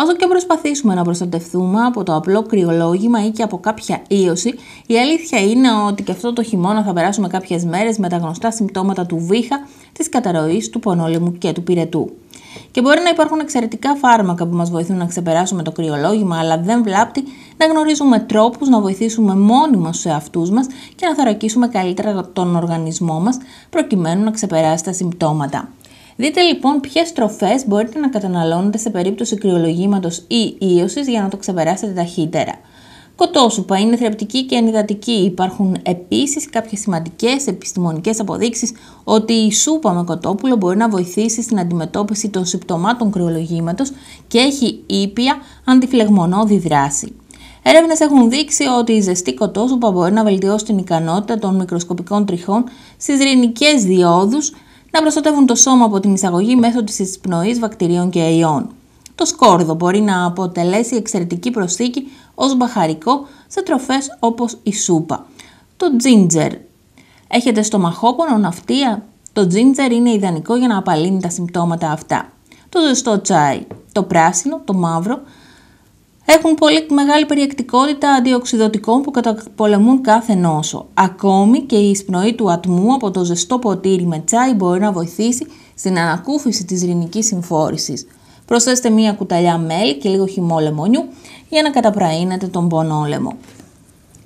Όσο και προσπαθήσουμε να προστατευτούμε από το απλό κρυολόγημα ή και από κάποια ίωση, η αλήθεια είναι ότι και αυτό το χειμώνα θα περάσουμε κάποιες μέρες με τα γνωστά συμπτώματα του βήχα, της καταρροής, του πονόλεμου και του πυρετού. Και μπορεί να υπάρχουν εξαιρετικά φάρμακα που μας βοηθούν να ξεπεράσουμε το κρυολόγημα, αλλά δεν βλάπτει να γνωρίζουμε τρόπους να βοηθήσουμε μόνοι μα σε αυτούς μας και να θωρακίσουμε καλύτερα τον οργανισμό μας, προκειμένου να ξεπεράσει τα συμπτώματα. Δείτε λοιπόν ποιες τροφές μπορείτε να καταναλώνετε σε περίπτωση κρυολογήματος ή ίωσης για να το ξεπεράσετε ταχύτερα. Κοτόσουπα είναι θρεπτική και ενυδατική. Υπάρχουν επίσης κάποιες σημαντικές επιστημονικές αποδείξεις ότι η σούπα με κοτόπουλο μπορεί να βοηθήσει στην αντιμετώπιση των συμπτωμάτων κρυολογήματος και έχει ήπια αντιφλεγμονώδη δράση. Έρευνες έχουν δείξει ότι η ζεστή κοτόσουπα μπορεί να βελτιώσει την ικανότητα των μικροσκοπικών τριχών στις ρηνικέ διόδους να προστατεύουν το σώμα από την εισαγωγή μέσω της εισπνοής βακτηρίων και αιών. Το σκόρδο μπορεί να αποτελέσει εξαιρετική προσθήκη ως μπαχαρικό σε τροφές όπως η σούπα. Το τζίντζερ. Έχετε στομαχόπονο, ναυτία. Το τζίντζερ είναι ιδανικό για να απαλύνει τα συμπτώματα αυτά. Το ζεστό τσάι. Το πράσινο, το μαύρο έχουν πολύ μεγάλη περιεκτικότητα αντιοξυδοτικών που καταπολεμούν κάθε νόσο. Ακόμη και η εισπνοή του ατμού από το ζεστό ποτήρι με τσάι μπορεί να βοηθήσει στην ανακούφιση της ρινικής συμφόρησης. Προσθέστε μία κουταλιά μέλι και λίγο χυμό λεμονιού για να καταπραίνετε τον πονόλεμο.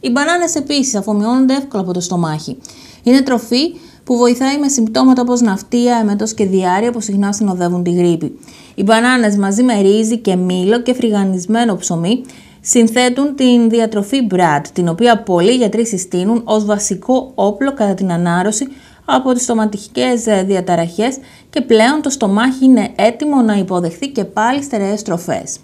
Οι μπανάνες επίσης αφομοιώνονται εύκολα από το στομάχι. Είναι τροφή που βοηθάει με συμπτώματα όπως ναυτία, εμετός και διάρρεια που συχνά συνοδεύουν τη γρήπη. Οι μπανάνες μαζί με ρύζι και μήλο και φρυγανισμένο ψωμί συνθέτουν την διατροφή Brad, την οποία πολλοί γιατροί συστήνουν ως βασικό όπλο κατά την ανάρρωση από τις στοματικές ε, διαταραχές και πλέον το στομάχι είναι έτοιμο να υποδεχθεί και πάλι στερεές τροφές.